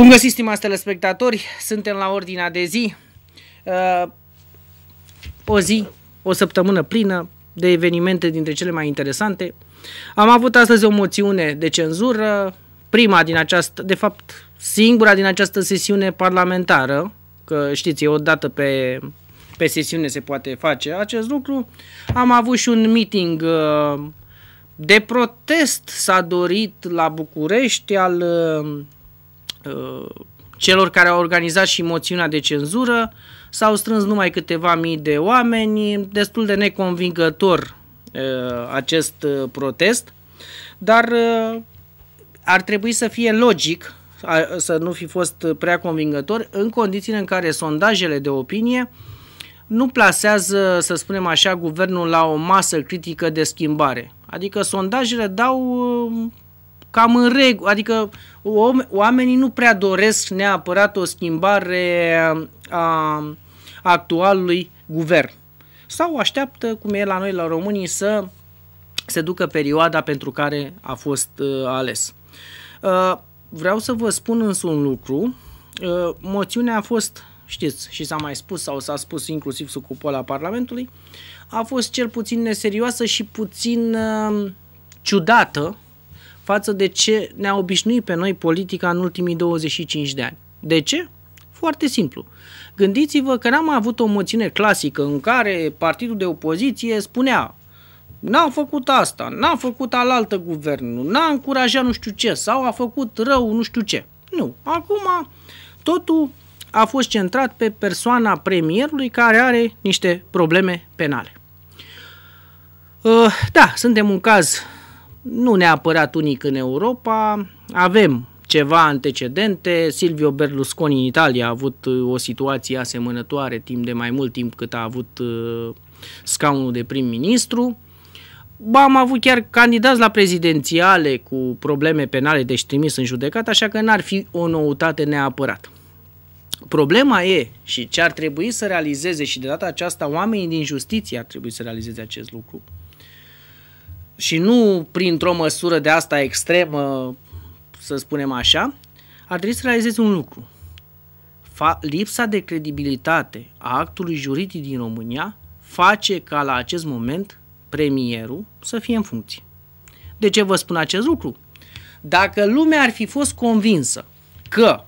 Bun găsit, stimați telespectatori, suntem la ordinea de zi. Uh, o zi, o săptămână plină de evenimente dintre cele mai interesante. Am avut astăzi o moțiune de cenzură, prima din această, de fapt singura din această sesiune parlamentară, că știți, e o dată pe, pe sesiune se poate face acest lucru. Am avut și un meeting uh, de protest s-a dorit la București al uh, Uh, celor care au organizat și moțiunea de cenzură s-au strâns numai câteva mii de oameni, destul de neconvingător uh, acest uh, protest, dar ar trebui să fie logic să nu fi fost prea convingător în condițiile în care sondajele de opinie nu plasează, să spunem așa, guvernul la o masă critică de schimbare. Adică sondajele dau cam în regulă, adică oamenii nu prea doresc neapărat o schimbare a actualului guvern. Sau așteaptă, cum e la noi la românii, să se ducă perioada pentru care a fost uh, ales. Uh, vreau să vă spun însă un lucru. Uh, moțiunea a fost, știți, și s-a mai spus sau s-a spus inclusiv sub cupola Parlamentului, a fost cel puțin neserioasă și puțin uh, ciudată față de ce ne-a obișnuit pe noi politica în ultimii 25 de ani. De ce? Foarte simplu. Gândiți-vă că n-am avut o moțiune clasică în care partidul de opoziție spunea n-am făcut asta, n-am făcut alaltă guvernul, n-a încurajat nu știu ce sau a făcut rău nu știu ce. Nu. Acum totul a fost centrat pe persoana premierului care are niște probleme penale. Uh, da, suntem un caz nu neapărat unic în Europa, avem ceva antecedente. Silvio Berlusconi în Italia a avut uh, o situație asemănătoare timp de mai mult timp cât a avut uh, scaunul de prim-ministru. Ba, am avut chiar candidați la prezidențiale cu probleme penale, deci trimis în judecat, așa că n-ar fi o noutate neapărat. Problema e și ce ar trebui să realizeze și de data aceasta oamenii din justiție ar trebui să realizeze acest lucru – și nu printr-o măsură de asta extremă, să spunem așa, ar trebui să realizezi un lucru. Fa- lipsa de credibilitate a actului juridic din România face ca la acest moment premierul să fie în funcție. De ce vă spun acest lucru? Dacă lumea ar fi fost convinsă că,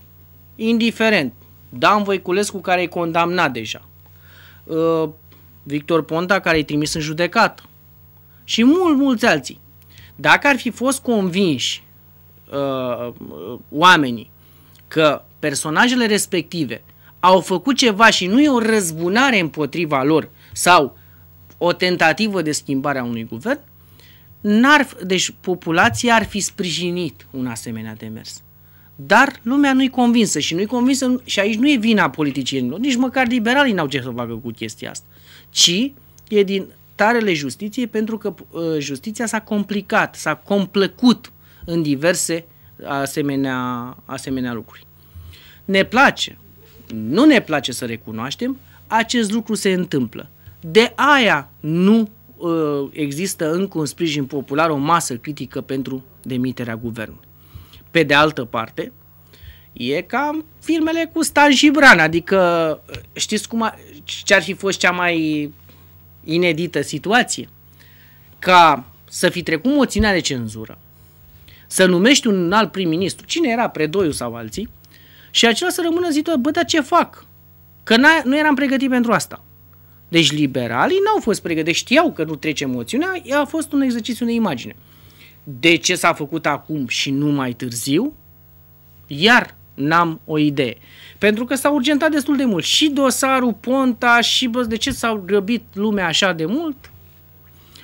indiferent, Dan Voiculescu care e condamnat deja, uh, Victor Ponta care e trimis în judecată, și mult, mulți alții. Dacă ar fi fost convinși uh, uh, oamenii că personajele respective au făcut ceva și nu e o răzbunare împotriva lor sau o tentativă de schimbare a unui guvern, n-ar, deci populația ar fi sprijinit un asemenea demers. Dar lumea nu-i convinsă și nu-i convinsă și aici nu e vina politicienilor, nici măcar liberalii n-au ce să facă cu chestia asta, ci e din dezgustarele justiției pentru că uh, justiția s-a complicat, s-a complăcut în diverse asemenea, asemenea lucruri. Ne place, nu ne place să recunoaștem, acest lucru se întâmplă. De aia nu uh, există încă un sprijin popular, o masă critică pentru demiterea guvernului. Pe de altă parte, e ca filmele cu Stan Gibran, adică uh, știți cum a, ce ar fi fost cea mai inedită situație ca să fi trecut moțiunea de cenzură, să numești un alt prim-ministru, cine era Predoiu sau alții, și acela să rămână zitor, bă, dar ce fac? Că nu eram pregătit pentru asta. Deci liberalii n-au fost pregătiți, știau că nu trece moțiunea, ea a fost un exercițiu de imagine. De ce s-a făcut acum și nu mai târziu? Iar n-am o idee. Pentru că s-a urgentat destul de mult. Și dosarul Ponta și bă, de ce s-au grăbit lumea așa de mult?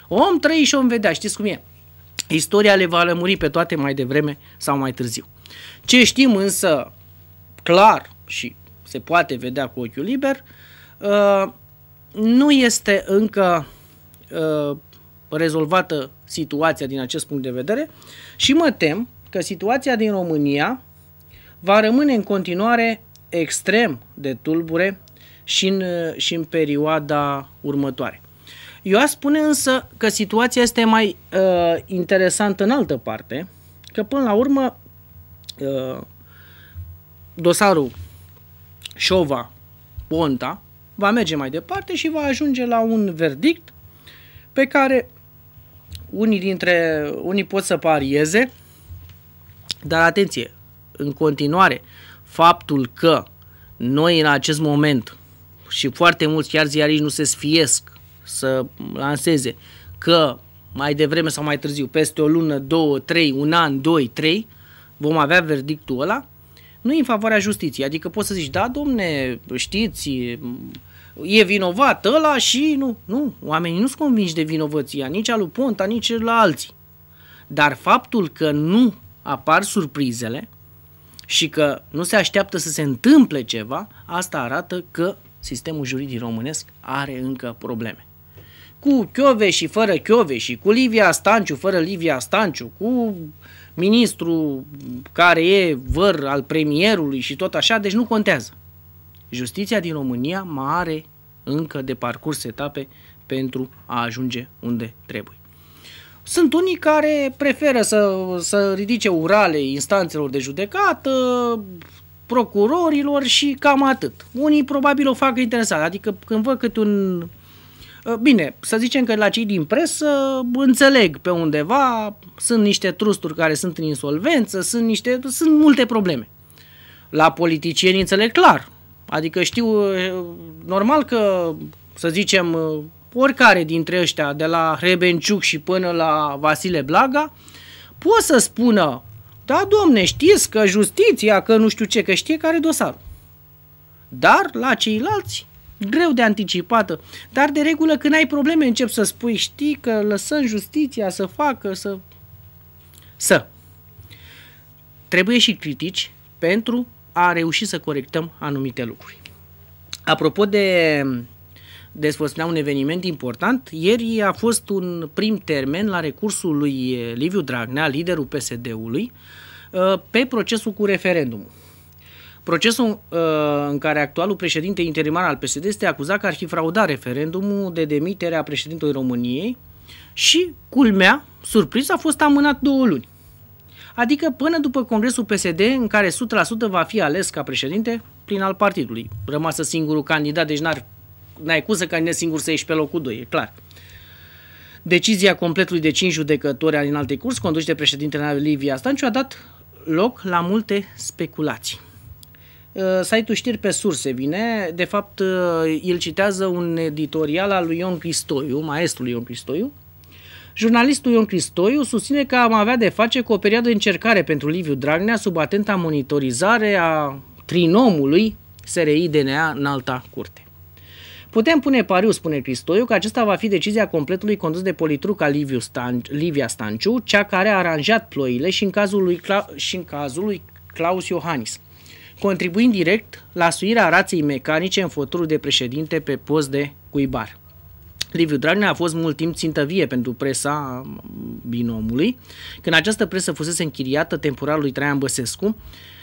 Om trăi și om vedea, știți cum e. Istoria le va lămuri pe toate mai devreme sau mai târziu. Ce știm însă clar și se poate vedea cu ochiul liber, uh, nu este încă uh, rezolvată situația din acest punct de vedere și mă tem că situația din România va rămâne în continuare extrem de tulbure și în, și în perioada următoare. Eu aș spune însă că situația este mai uh, interesantă în altă parte, că până la urmă uh, dosarul Șova Ponta va merge mai departe și va ajunge la un verdict pe care unii dintre unii pot să parieze, dar atenție, în continuare, uh, faptul că noi în acest moment și foarte mulți chiar ziariști nu se sfiesc să lanseze că mai devreme sau mai târziu, peste o lună, două, trei, un an, doi, trei, vom avea verdictul ăla, nu e în favoarea justiției. Adică poți să zici, da, domne, știți, e vinovat ăla și nu. Nu, oamenii nu sunt convinși de vinovăția nici al lui Ponta, nici la alții. Dar faptul că nu apar surprizele, și că nu se așteaptă să se întâmple ceva, asta arată că sistemul juridic românesc are încă probleme. Cu Chiove și fără Chiove și cu Livia Stanciu fără Livia Stanciu, cu ministru care e văr al premierului și tot așa, deci nu contează. Justiția din România mai are încă de parcurs etape pentru a ajunge unde trebuie. Sunt unii care preferă să, să ridice urale instanțelor de judecată, procurorilor și cam atât. Unii probabil o fac interesant, adică când văd câte un... Uh, bine, să zicem că la cei din presă înțeleg pe undeva, sunt niște trusturi care sunt în insolvență, sunt, niște, sunt multe probleme. La politicieni înțeleg clar, adică știu, uh, normal că, să zicem, uh, oricare dintre ăștia, de la Rebenciuc și până la Vasile Blaga, pot să spună, da, domne, știți că justiția, că nu știu ce, că știe care dosarul. Dar la ceilalți, greu de anticipată. Dar de regulă când ai probleme încep să spui, știi că lăsăm justiția să facă, să... Să. Trebuie și critici pentru a reuși să corectăm anumite lucruri. Apropo de despre un eveniment important. Ieri a fost un prim termen la recursul lui Liviu Dragnea, liderul PSD-ului, uh, pe procesul cu referendumul. Procesul uh, în care actualul președinte interimar al PSD este acuzat că ar fi fraudat referendumul de demitere a președintelui României și, culmea, surpriză, a fost amânat două luni. Adică până după congresul PSD, în care 100% va fi ales ca președinte prin al partidului. Rămasă singurul candidat, deci n-ar n-ai cum să ne singur să ieși pe locul 2, e clar. Decizia completului de 5 judecători al alte curs, condus de președintele Livia Stanciu, a dat loc la multe speculații. Uh, site-ul știri pe surse vine, de fapt uh, el citează un editorial al lui Ion Cristoiu, maestrul Ion Cristoiu, Jurnalistul Ion Cristoiu susține că am avea de face cu o perioadă de încercare pentru Liviu Dragnea sub atenta monitorizare a trinomului SRI-DNA în alta curte. Putem pune pariu, spune Cristoiu, că acesta va fi decizia completului condus de politruca Liviu Stan, Livia Stanciu, cea care a aranjat ploile și în cazul lui, Cla- și în cazul lui Claus Iohannis, contribuind direct la suirea rației mecanice în fotul de președinte pe post de cuibar. Liviu Dragnea a fost mult timp țintă vie pentru presa binomului, mm, când această presă fusese închiriată temporar lui Traian Băsescu,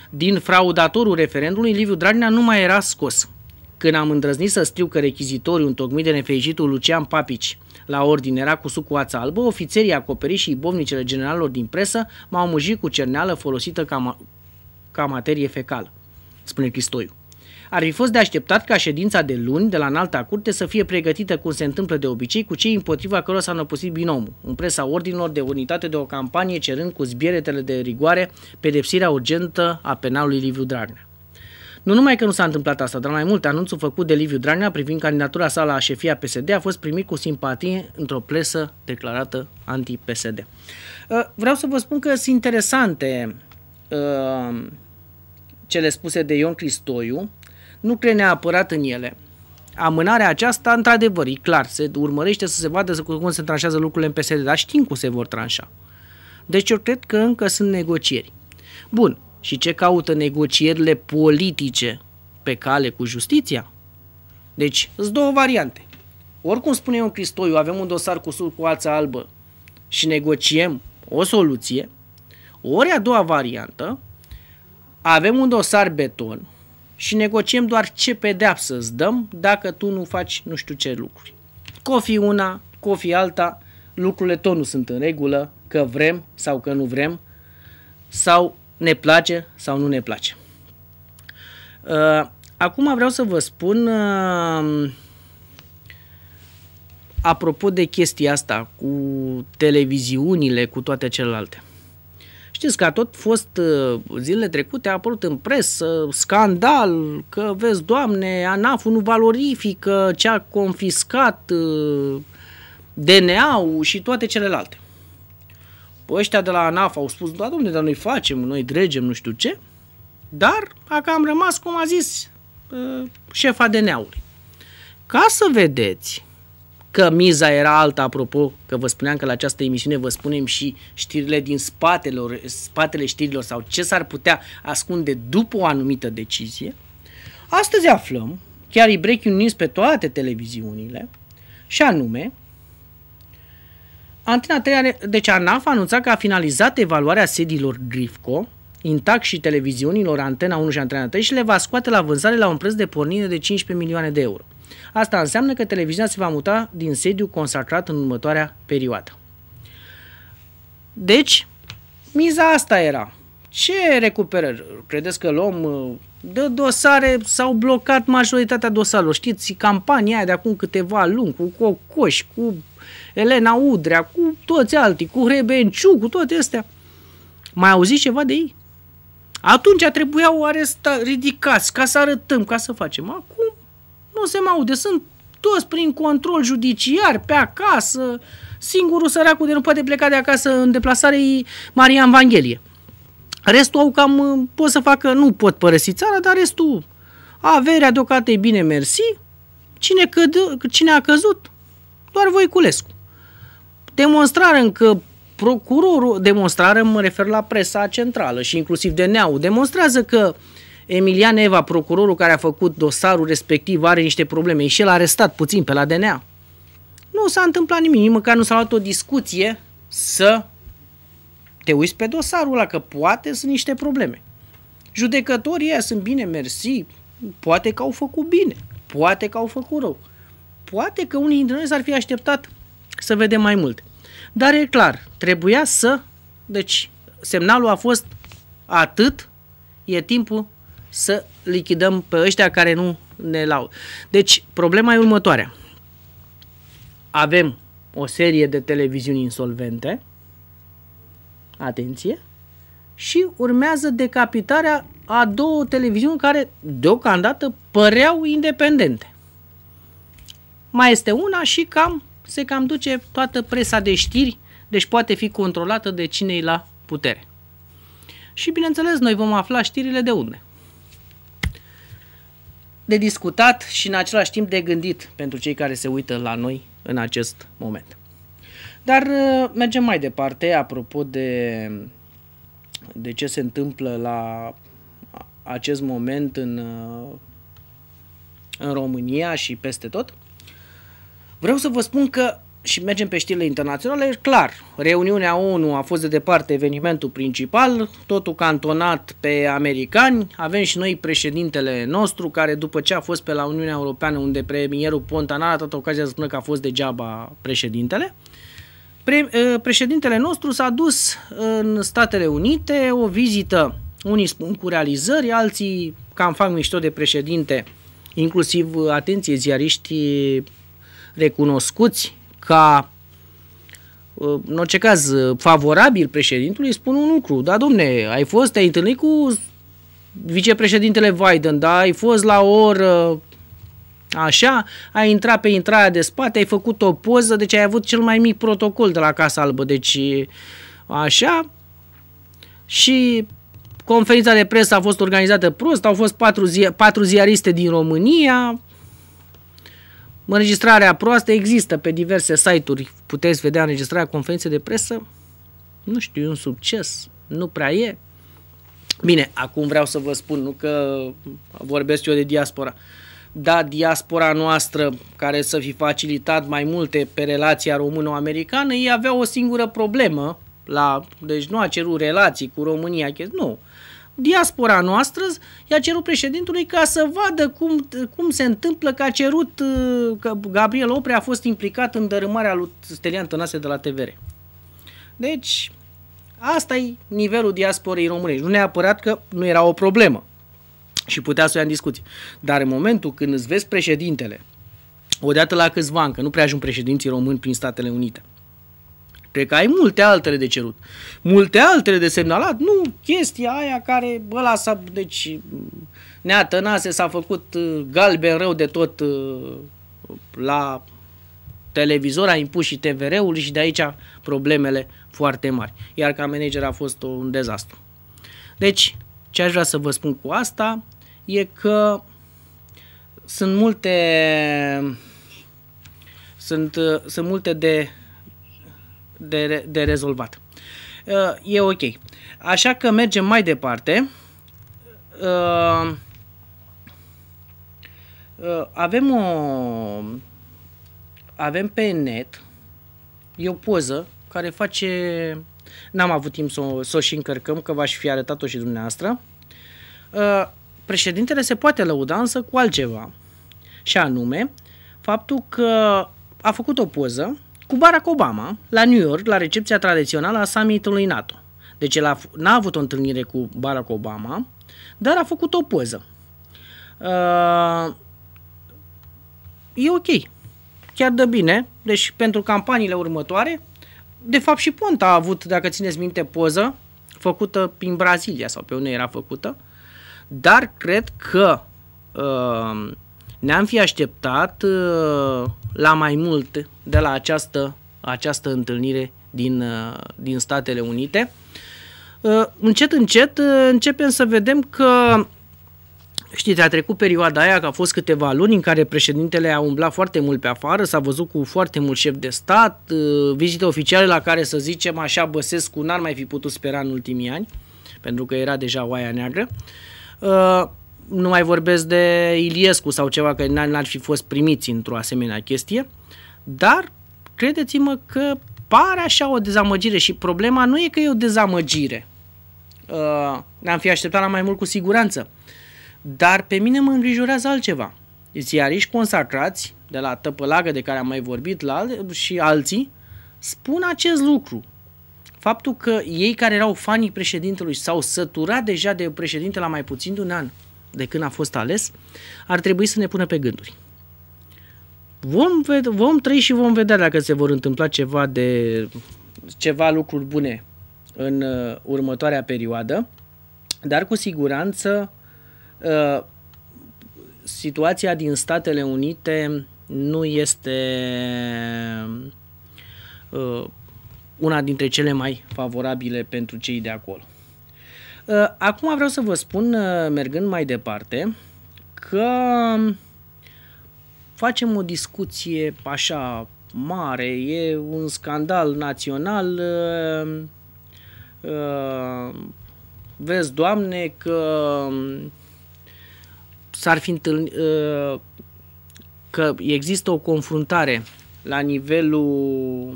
din fraudatorul referendului, Liviu Dragnea nu mai era scos. Când am îndrăznit să scriu că rechizitorii întocmit de nefericitul Lucian Papici la ordine era cu sucuața albă, ofițerii acoperiți și bovnicele generalilor din presă m-au mujit cu cerneală folosită ca, ma- ca materie fecală, spune Cristoiu. Ar fi fost de așteptat ca ședința de luni de la înalta curte să fie pregătită cum se întâmplă de obicei cu cei împotriva cărora s-a năpusit binomul, în presa ordinilor de unitate de o campanie cerând cu zbieretele de rigoare pedepsirea urgentă a penalului Liviu Dragnea. Nu numai că nu s-a întâmplat asta, dar mai mult, anunțul făcut de Liviu Dragnea privind candidatura sa la șefia PSD a fost primit cu simpatie într-o plesă declarată anti-PSD. Uh, vreau să vă spun că sunt interesante uh, cele spuse de Ion Cristoiu, nu cred neapărat în ele. Amânarea aceasta, într-adevăr, e clar, se urmărește să se vadă cum se tranșează lucrurile în PSD, dar știm cum se vor tranșa. Deci eu cred că încă sunt negocieri. Bun, și ce caută negocierile politice pe cale cu justiția? Deci, sunt două variante. Oricum spune un Cristoiu, avem un dosar cu sub cu albă și negociem o soluție, ori a doua variantă, avem un dosar beton și negociem doar ce pedeapsă îți dăm dacă tu nu faci nu știu ce lucruri. Cofi una, cofi alta, lucrurile tot nu sunt în regulă, că vrem sau că nu vrem, sau ne place sau nu ne place. Uh, acum vreau să vă spun, uh, apropo de chestia asta cu televiziunile, cu toate celelalte. Știți că a tot fost uh, zilele trecute, a apărut în presă scandal că, vezi, doamne, anaf nu valorifică ce a confiscat DNA-ul și toate celelalte ăștia de la ANAF au spus, da, domne, dar noi facem, noi dregem, nu știu ce, dar a cam rămas, cum a zis ă, șefa de neauri. Ca să vedeți că miza era alta, apropo, că vă spuneam că la această emisiune vă spunem și știrile din spatele, spatele știrilor sau ce s-ar putea ascunde după o anumită decizie, astăzi aflăm, chiar e breaking news pe toate televiziunile, și anume Antena 3 are, deci ANAF a anunțat că a finalizat evaluarea sediilor Grifco, intact și televiziunilor Antena 1 și Antena 3 și le va scoate la vânzare la un preț de pornire de 15 milioane de euro. Asta înseamnă că televiziunea se va muta din sediu consacrat în următoarea perioadă. Deci, miza asta era. Ce recuperări? Credeți că luăm uh, de dosare? S-au blocat majoritatea dosarelor. Știți, campania aia de acum câteva luni cu cocoși, cu Elena Udrea, cu toți alții, cu Rebenciu, cu toate astea. Mai auzi ceva de ei? Atunci trebuiau aresta, ridicați ca să arătăm, ca să facem. Acum nu se mai aude. Sunt toți prin control judiciar, pe acasă. Singurul săracul de nu poate pleca de acasă în deplasare e Marian Evanghelie. Restul au cam, uh, pot să facă, nu pot părăsi țara, dar restul, averea deocată e bine mersi, cine, cădă, cine a căzut, doar Voiculescu. Demonstrare că procurorul, demonstrare mă refer la presa centrală și inclusiv de neau, demonstrează că Emilian Eva, procurorul care a făcut dosarul respectiv, are niște probleme și el a arestat puțin pe la DNA. Nu s-a întâmplat nimic, nici măcar nu s-a luat o discuție să te uiți pe dosarul ăla, că poate sunt niște probleme. Judecătorii ăia sunt bine, mersi, poate că au făcut bine, poate că au făcut rău. Poate că unii dintre noi s-ar fi așteptat să vedem mai mult. Dar e clar, trebuia să... Deci, semnalul a fost atât, e timpul să lichidăm pe ăștia care nu ne lau. Deci, problema e următoarea. Avem o serie de televiziuni insolvente, atenție, și urmează decapitarea a două televiziuni care deocamdată păreau independente mai este una și cam se cam duce toată presa de știri, deci poate fi controlată de cine la putere. Și bineînțeles, noi vom afla știrile de unde. De discutat și în același timp de gândit pentru cei care se uită la noi în acest moment. Dar uh, mergem mai departe, apropo de, de ce se întâmplă la acest moment în, uh, în România și peste tot. Vreau să vă spun că și mergem pe știrile internaționale, e clar, reuniunea ONU a fost de departe evenimentul principal, totul cantonat pe americani, avem și noi președintele nostru, care după ce a fost pe la Uniunea Europeană, unde premierul Ponta n-a dat ocazia să spună că a fost degeaba președintele, Pre- ă, președintele nostru s-a dus în Statele Unite, o vizită, unii spun cu realizări, alții cam fac mișto de președinte, inclusiv, atenție, ziariștii recunoscuți ca uh, în orice caz favorabil președintului, spun un lucru. Da, domne, ai fost, te-ai întâlnit cu vicepreședintele Biden, da, ai fost la oră așa, ai intrat pe intrarea de spate, ai făcut o poză, deci ai avut cel mai mic protocol de la Casa Albă, deci uh, așa. Și conferința de presă a fost organizată prost, au fost patru, zi- patru ziariste din România, Înregistrarea proastă există pe diverse site-uri, puteți vedea înregistrarea conferinței de presă. Nu știu, e un succes, nu prea e. Bine, acum vreau să vă spun, nu că vorbesc eu de diaspora. Da, diaspora noastră, care să fi facilitat mai multe pe relația româno-americană, ei aveau o singură problemă, la, deci nu a cerut relații cu România, nu. Uh, diaspora noastră i-a cerut președintului ca să vadă cum, cum se întâmplă că a cerut că Gabriel Oprea a fost implicat în dărâmarea lui Stelian Tănase de la TVR. Deci, asta e nivelul diasporei românești. Nu neapărat că nu era o problemă și putea să o ia în discuție. Dar în momentul când îți vezi președintele, odată la câțiva ani, că nu prea ajung președinții români prin Statele Unite – Cred că ai multe altele de cerut. Multe altele de semnalat. Nu, chestia aia care ăla s-a... Deci, neatănase s-a făcut uh, galben rău de tot uh, la televizor, a impus și TVR-ul și de aici problemele foarte mari. Iar ca manager a fost un dezastru. Deci, ce aș vrea să vă spun cu asta e că sunt multe sunt, uh, sunt multe de de, de rezolvat. Uh, e ok. Așa că mergem mai departe. Uh, uh, avem o... Avem pe net e o poză care face... N-am avut timp să o, să o și încărcăm, că v-aș fi arătat-o și dumneavoastră. Președintele se poate lăuda însă cu altceva. Și anume, faptul că a făcut o poză cu Barack Obama la New York, la recepția tradițională a summitului NATO. Deci el a, n-a avut o întâlnire cu Barack Obama, dar a făcut o poză. Uh, e ok. Chiar dă bine. Deci pentru campaniile următoare, de fapt și Ponta a avut, dacă țineți minte, poză făcută prin Brazilia sau pe unde era făcută, dar cred că uh, ne-am fi așteptat uh, la mai mult de la această, această întâlnire din, uh, din Statele Unite. Uh, încet, încet începem să vedem că Știți, a trecut perioada aia, că a fost câteva luni în care președintele a umblat foarte mult pe afară, s-a văzut cu foarte mult șef de stat, vizite oficiale la care, să zicem așa, Băsescu n-ar mai fi putut spera în ultimii ani, pentru că era deja oaia neagră nu mai vorbesc de Iliescu sau ceva, că n-ar fi fost primiți într-o asemenea chestie, dar credeți-mă că pare așa o dezamăgire și problema nu e că e o dezamăgire. Uh, ne-am fi așteptat la mai mult cu siguranță. Dar pe mine mă îngrijorează altceva. Ziariști deci consacrați, de la Tăpălagă de care am mai vorbit la, al și alții, spun acest lucru. Faptul că ei care erau fanii președintelui s-au săturat deja de președinte la mai puțin de un an de când a fost ales, ar trebui să ne pună pe gânduri. Vom, vede, vom trăi și vom vedea dacă se vor întâmpla ceva de ceva lucruri bune în uh, următoarea perioadă, dar cu siguranță uh, situația din Statele Unite nu este uh, una dintre cele mai favorabile pentru cei de acolo. Uh, acum vreau să vă spun, uh, mergând mai departe, că facem o discuție așa mare, e un scandal național. Uh, vezi, Doamne, că s-ar fi întâln... că există o confruntare la nivelul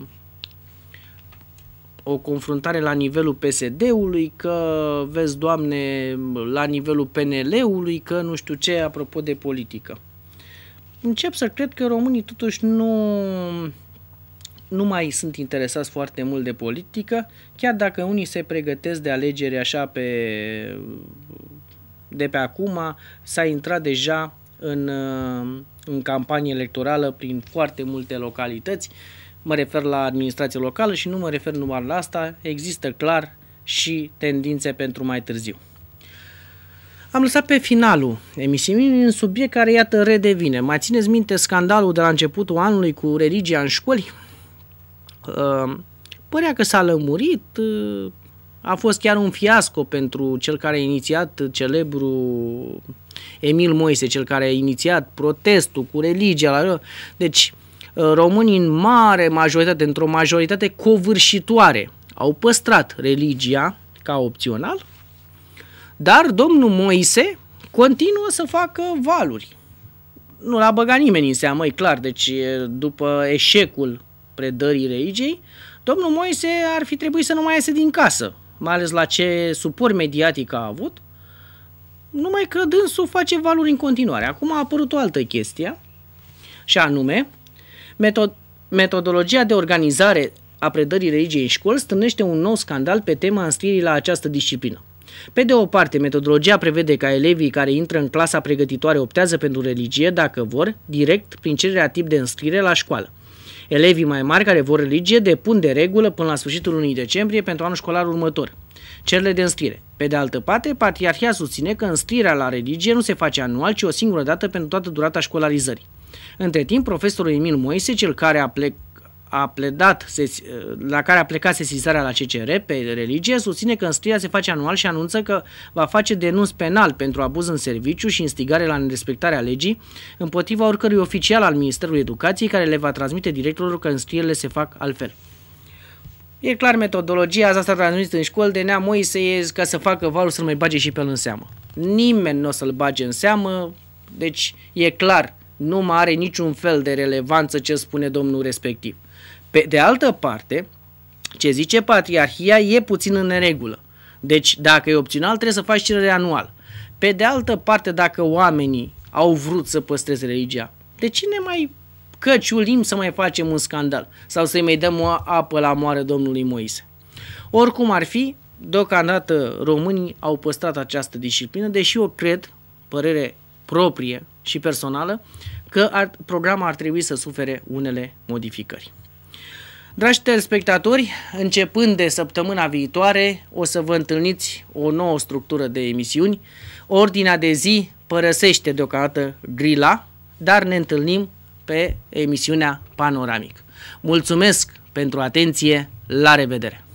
o confruntare la nivelul PSD-ului, că vezi, Doamne, la nivelul PNL-ului, că nu știu ce, apropo de politică. Încep să cred că românii totuși nu, nu mai sunt interesați foarte mult de politică, chiar dacă unii se pregătesc de alegeri așa pe, de pe acum, s-a intrat deja în, în campanie electorală prin foarte multe localități. Uh, mă refer la administrație locală și nu mă refer numai la asta, există clar și tendințe pentru mai târziu. Am lăsat pe finalul emisiunii un subiect care, iată, redevine. Mai țineți minte scandalul de la începutul anului cu religia în școli? Uh, părea că s-a lămurit, uh, a fost chiar un fiasco pentru cel care a inițiat celebru Emil Moise, cel care a inițiat protestul cu religia. Deci, Uh, românii în mare majoritate, într-o majoritate covârșitoare, au păstrat religia ca opțional, dar domnul Moise continuă să facă valuri. Nu l-a băgat nimeni în seamă, e clar, deci după eșecul predării religiei, domnul Moise ar fi trebuit să nu mai iese din casă, mai ales la ce suport mediatic a avut, numai că dânsul face valuri în continuare. Acum a apărut o altă chestie, și anume, Metod- metodologia de organizare a predării religiei în școli stârnește un nou scandal pe tema înscrierii la această disciplină. Pe de o parte, metodologia prevede ca elevii care intră în clasa pregătitoare optează pentru religie, dacă vor, direct prin cererea tip de înscriere la școală. Elevii mai mari care vor religie depun de regulă până la sfârșitul lunii decembrie pentru anul școlar următor cererile de înscriere. Pe de altă parte, Patriarhia susține că înscrierea la religie nu se face anual, ci o singură dată pentru toată durata școlarizării. Între timp, profesorul Emil Moise, cel care a plecat a pledat, la care a plecat sesizarea la CCR pe religie, susține că înstruirea se face anual și anunță că va face denunț penal pentru abuz în serviciu și instigare la nerespectarea legii împotriva oricărui oficial al Ministerului Educației care le va transmite directorul că înstruirile se fac altfel. E clar metodologia asta s-a transmis în școli de neam Moise ca să facă valul să-l mai bage și pe el în seamă. Nimeni nu o să-l bage în seamă, deci e clar nu mai are niciun fel de relevanță ce spune domnul respectiv. Pe de altă parte, ce zice patriarhia e puțin în neregulă. Deci, dacă e opțional, trebuie să faci cerere anual. Pe de altă parte, dacă oamenii au vrut să păstreze religia, de ce ne mai căciulim să mai facem un scandal sau să-i mai dăm o apă la moare domnului Moise? Oricum ar fi, deocamdată românii au păstrat această disciplină, deși eu cred, părere proprie, și personală că ar, programa ar trebui să sufere unele modificări. Dragi telespectatori, începând de săptămâna viitoare o să vă întâlniți o nouă structură de emisiuni. Ordinea de zi părăsește deocamdată grila, dar ne întâlnim pe emisiunea Panoramic. Mulțumesc pentru atenție, la revedere!